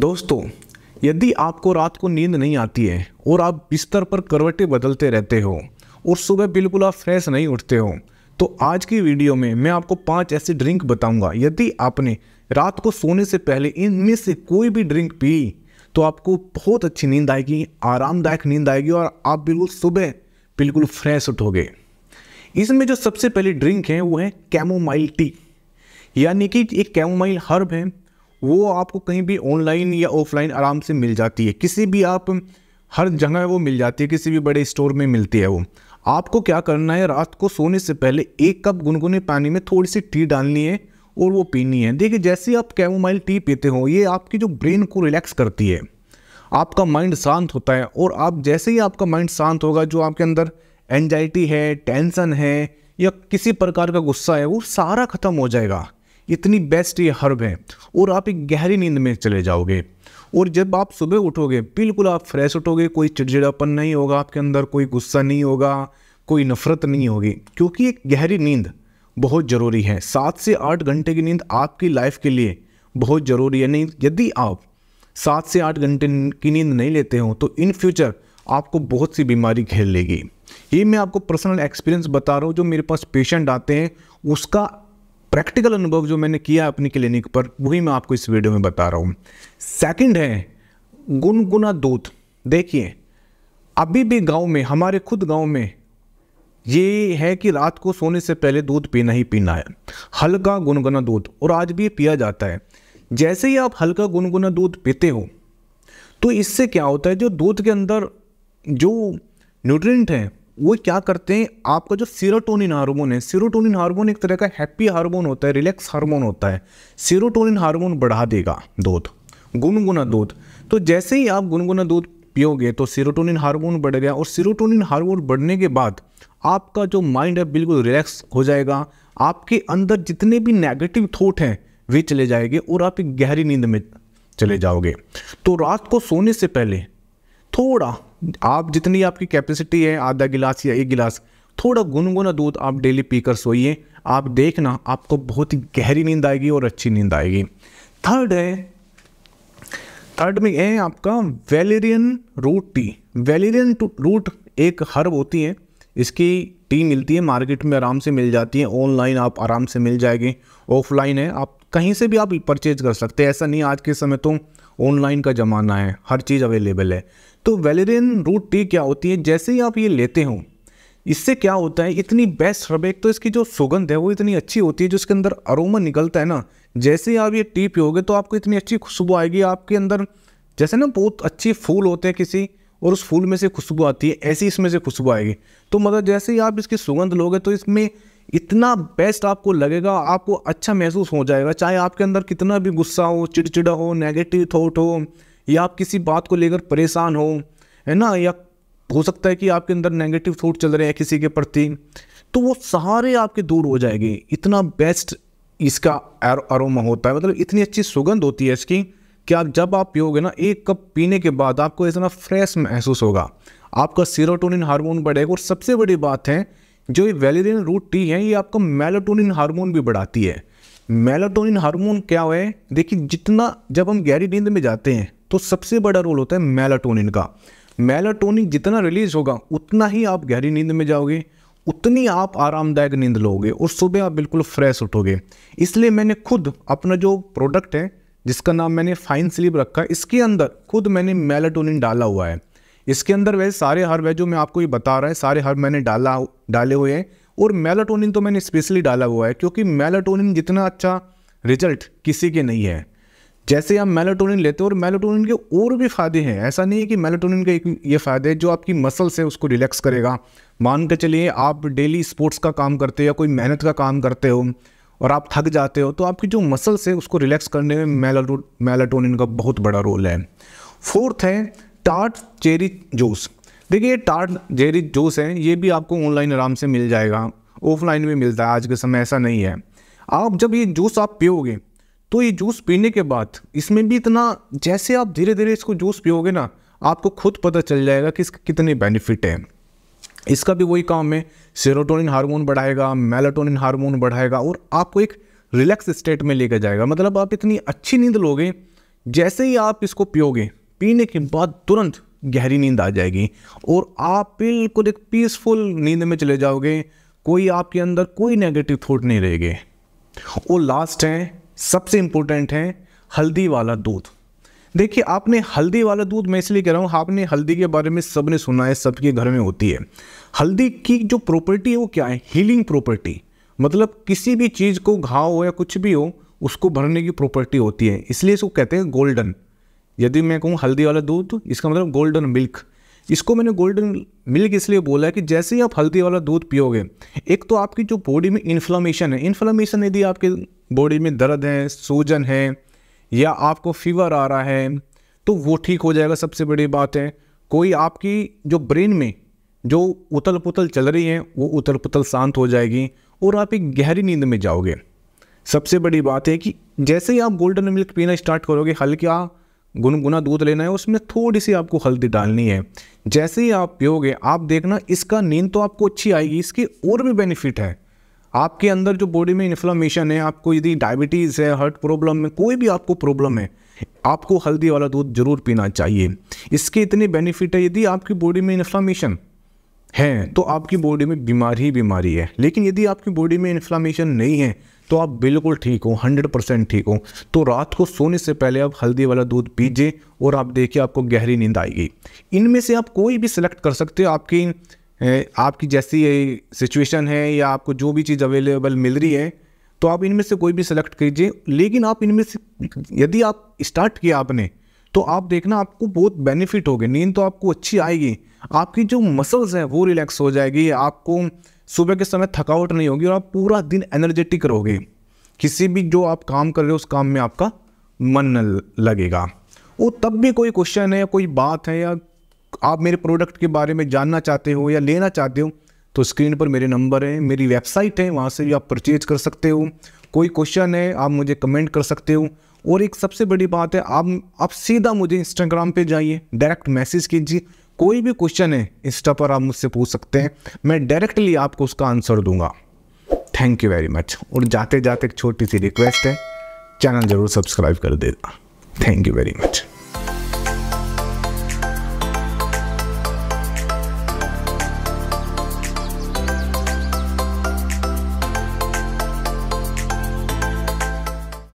दोस्तों यदि आपको रात को नींद नहीं आती है और आप बिस्तर पर करवटें बदलते रहते हो और सुबह बिल्कुल आप फ्रेश नहीं उठते हो तो आज की वीडियो में मैं आपको पांच ऐसी ड्रिंक बताऊंगा यदि आपने रात को सोने से पहले इनमें से कोई भी ड्रिंक पी तो आपको बहुत अच्छी नींद आएगी आरामदायक नींद आएगी और आप बिल्कुल सुबह बिल्कुल फ्रेश उठोगे इसमें जो सबसे पहली ड्रिंक है वो है कैमोमाइल टी यानी कि एक कैमोमाइल हर्ब है वो आपको कहीं भी ऑनलाइन या ऑफलाइन आराम से मिल जाती है किसी भी आप हर जगह वो मिल जाती है किसी भी बड़े स्टोर में मिलती है वो आपको क्या करना है रात को सोने से पहले एक कप गुनगुने पानी में थोड़ी सी टी डालनी है और वो पीनी है देखिए जैसे ही आप कैमोमाइल टी पीते हो ये आपकी जो ब्रेन को रिलैक्स करती है आपका माइंड शांत होता है और आप जैसे ही आपका माइंड शांत होगा जो आपके अंदर एनजाइटी है टेंसन है या किसी प्रकार का गुस्सा है वो सारा ख़त्म हो जाएगा इतनी बेस्ट ये हर्ब है और आप एक गहरी नींद में चले जाओगे और जब आप सुबह उठोगे बिल्कुल आप फ्रेश उठोगे कोई चिड़चिड़ापन नहीं होगा आपके अंदर कोई गुस्सा नहीं होगा कोई नफरत नहीं होगी क्योंकि एक गहरी नींद बहुत ज़रूरी है सात से आठ घंटे की नींद आपकी लाइफ के लिए बहुत ज़रूरी है नहीं यदि आप सात से आठ घंटे की नींद नहीं लेते हो तो इन फ्यूचर आपको बहुत सी बीमारी घेर लेगी ये मैं आपको पर्सनल एक्सपीरियंस बता रहा हूँ जो मेरे पास पेशेंट आते हैं उसका प्रैक्टिकल अनुभव जो मैंने किया अपनी क्लिनिक पर वही मैं आपको इस वीडियो में बता रहा हूँ सेकंड है गुनगुना दूध देखिए अभी भी गांव में हमारे खुद गांव में ये है कि रात को सोने से पहले दूध पीना ही पीना है हल्का गुनगुना दूध और आज भी ये पिया जाता है जैसे ही आप हल्का गुनगुना दूध पीते हो तो इससे क्या होता है जो दूध के अंदर जो न्यूट्रिएंट हैं वो क्या करते हैं आपका जो सीरोटोनिन हार्मोन है सीरोटोनिन हार्मोन एक तरह का हैप्पी हार्मोन होता है रिलैक्स हार्मोन होता है सीरोटोनिन हार्मोन बढ़ा देगा दूध गुनगुना दूध तो जैसे ही आप गुनगुना दूध पियोगे तो सीरोटोनिन हार्मोन बढ़ गया और सीरोटोनिन हार्मोन बढ़ने के बाद आपका जो माइंड है बिल्कुल रिलैक्स हो जाएगा आपके अंदर जितने भी नेगेटिव थॉट हैं वे चले जाएंगे और आप एक गहरी नींद में चले जाओगे तो रात को सोने से पहले थोड़ा आप जितनी आपकी कैपेसिटी है आधा गिलास या एक गिलास थोड़ा गुनगुना दूध आप डेली पीकर सोइए आप देखना आपको बहुत ही गहरी नींद आएगी और अच्छी नींद आएगी थर्ड है थर्ड में है आपका valerian root tea valerian root एक हर्ब होती है इसकी टी मिलती है मार्केट में आराम से मिल जाती है ऑनलाइन आप आराम से मिल जाएगी ऑफलाइन है आप कहीं से भी आप परचेज कर सकते हैं ऐसा नहीं आज के समय तो ऑनलाइन का ज़माना है हर चीज़ अवेलेबल है तो वेलेरियन रूट टी क्या होती है जैसे ही आप ये लेते हो इससे क्या होता है इतनी बेस्ट हर्ब एक तो इसकी जो सुगंध है वो इतनी अच्छी होती है जो इसके अंदर अरोमा निकलता है ना जैसे ही आप ये टी पियोगे तो आपको इतनी अच्छी खुशबू आएगी आपके अंदर जैसे ना बहुत अच्छे फूल होते हैं किसी और उस फूल में से खुशबू आती है ऐसी इसमें से खुशबू आएगी तो मतलब जैसे ही आप इसकी सुगंध लोगे तो इसमें इतना बेस्ट आपको लगेगा आपको अच्छा महसूस हो जाएगा चाहे आपके अंदर कितना भी गुस्सा हो चिड़चिड़ा हो नेगेटिव थॉट हो या आप किसी बात को लेकर परेशान हो है ना या हो सकता है कि आपके अंदर नेगेटिव थॉट चल रहे हैं किसी के प्रति तो वो सारे आपके दूर हो जाएंगे इतना बेस्ट इसका अरोमा होता है मतलब इतनी अच्छी सुगंध होती है इसकी कि आप जब आप पियोगे ना एक कप पीने के बाद आपको इतना फ्रेश महसूस होगा आपका सीरोटोनिन हार्मोन बढ़ेगा और सबसे बड़ी बात है जो ये वेलेरियन रूट टी है ये आपका मेलाटोनिन हार्मोन भी बढ़ाती है मेलाटोनिन हार्मोन क्या है देखिए जितना जब हम गहरी नींद में जाते हैं तो सबसे बड़ा रोल होता है मेलाटोनिन का मेलाटोनिन जितना रिलीज होगा उतना ही आप गहरी नींद में जाओगे उतनी आप आरामदायक नींद लोगे और सुबह आप बिल्कुल फ्रेश उठोगे इसलिए मैंने खुद अपना जो प्रोडक्ट है जिसका नाम मैंने फाइन स्लीप रखा है इसके अंदर खुद मैंने मेलाटोनिन डाला हुआ है इसके अंदर वह सारे हर्ब है जो मैं आपको ये बता रहा है सारे हर्ब मैंने डाला डाले हुए हैं और मेलाटोनिन तो मैंने स्पेशली डाला हुआ है क्योंकि मेलाटोनिन जितना अच्छा रिजल्ट किसी के नहीं है जैसे आप मेलाटोनिन लेते हो और मेलाटोनिन के और भी फ़ायदे हैं ऐसा नहीं है कि मेलाटोनिन के एक ये फ़ायदे है जो आपकी मसल्स है उसको रिलैक्स करेगा मान के चलिए आप डेली स्पोर्ट्स का काम करते हो या कोई मेहनत का काम करते हो और आप थक जाते हो तो आपकी जो मसल्स है उसको रिलैक्स करने में मेलाटो मेलाटोनिन का बहुत बड़ा रोल है फोर्थ है टार्ट चेरी जूस देखिए ये टार्ट चेरी जूस है ये भी आपको ऑनलाइन आराम से मिल जाएगा ऑफलाइन भी मिलता है आज के समय ऐसा नहीं है आप जब ये जूस आप पियोगे तो ये जूस पीने के बाद इसमें भी इतना जैसे आप धीरे धीरे इसको जूस पियोगे ना आपको खुद पता चल जाएगा कि इसके कितने बेनिफिट हैं इसका भी वही काम है सेरोटोनिन हार्मोन बढ़ाएगा मेलाटोनिन हार्मोन बढ़ाएगा और आपको एक रिलैक्स स्टेट में लेकर जाएगा मतलब आप इतनी अच्छी नींद लोगे जैसे ही आप इसको पियोगे पीने के बाद तुरंत गहरी नींद आ जाएगी और आप बिल्कुल एक पीसफुल नींद में चले जाओगे कोई आपके अंदर कोई नेगेटिव थॉट नहीं रहेंगे और लास्ट है सबसे इम्पोर्टेंट है हल्दी वाला दूध देखिए आपने हल्दी वाला दूध मैं इसलिए कह रहा हूँ आपने हल्दी के बारे में सब ने सुना है सबके घर में होती है हल्दी की जो प्रॉपर्टी है वो क्या है हीलिंग प्रॉपर्टी मतलब किसी भी चीज़ को घाव हो या कुछ भी हो उसको भरने की प्रॉपर्टी होती है इसलिए इसको कहते हैं गोल्डन यदि मैं कहूँ हल्दी वाला दूध तो इसका मतलब गोल्डन मिल्क इसको मैंने गोल्डन मिल्क इसलिए बोला है कि जैसे ही आप हल्दी वाला दूध पियोगे एक तो आपकी जो बॉडी में इन्फ्लामेशन है इन्फ्लामेशन यदि आपके बॉडी में दर्द है सूजन है या आपको फीवर आ रहा है तो वो ठीक हो जाएगा सबसे बड़ी बात है कोई आपकी जो ब्रेन में जो उतल पुतल चल रही है वो उतल पुतल शांत हो जाएगी और आप एक गहरी नींद में जाओगे सबसे बड़ी बात है कि जैसे ही आप गोल्डन मिल्क पीना स्टार्ट करोगे हल्का गुनगुना दूध लेना है उसमें थोड़ी सी आपको हल्दी डालनी है जैसे ही आप पियोगे आप देखना इसका नींद तो आपको अच्छी आएगी इसके और भी बेनिफिट है आपके अंदर जो बॉडी में इन्फ्लामेशन है आपको यदि डायबिटीज़ है हार्ट प्रॉब्लम है कोई भी आपको प्रॉब्लम है आपको हल्दी वाला दूध ज़रूर पीना चाहिए इसके इतने बेनिफिट है यदि आपकी बॉडी में इन्फ्लामेशन है तो आपकी बॉडी में बीमारी ही बीमारी है लेकिन यदि आपकी बॉडी में इन्फ्लामेशन नहीं है तो आप बिल्कुल ठीक हो हंड्रेड परसेंट ठीक हो तो रात को सोने से पहले आप हल्दी वाला दूध पीजिए और आप देखिए आपको गहरी नींद आएगी इनमें से आप कोई भी सिलेक्ट कर सकते हो आपकी आपकी जैसी सिचुएशन है या आपको जो भी चीज़ अवेलेबल मिल रही है तो आप इनमें से कोई भी सिलेक्ट कीजिए लेकिन आप इनमें से यदि आप स्टार्ट किया आपने तो आप देखना आपको बहुत बेनिफिट होगी नींद तो आपको अच्छी आएगी आपकी जो मसल्स हैं वो रिलैक्स हो जाएगी आपको सुबह के समय थकावट नहीं होगी और आप पूरा दिन एनर्जेटिक रहोगे किसी भी जो आप काम कर रहे हो उस काम में आपका मन न लगेगा वो तब भी कोई क्वेश्चन है कोई बात है या आप मेरे प्रोडक्ट के बारे में जानना चाहते हो या लेना चाहते हो तो स्क्रीन पर मेरे नंबर हैं मेरी वेबसाइट है वहाँ से भी आप परचेज कर सकते हो कोई क्वेश्चन है आप मुझे कमेंट कर सकते हो और एक सबसे बड़ी बात है आप आप सीधा मुझे इंस्टाग्राम पे जाइए डायरेक्ट मैसेज कीजिए कोई भी क्वेश्चन है इंस्टा पर आप मुझसे पूछ सकते हैं मैं डायरेक्टली आपको उसका आंसर दूंगा थैंक यू वेरी मच और जाते जाते एक छोटी सी रिक्वेस्ट है चैनल ज़रूर सब्सक्राइब कर देना थैंक यू वेरी मच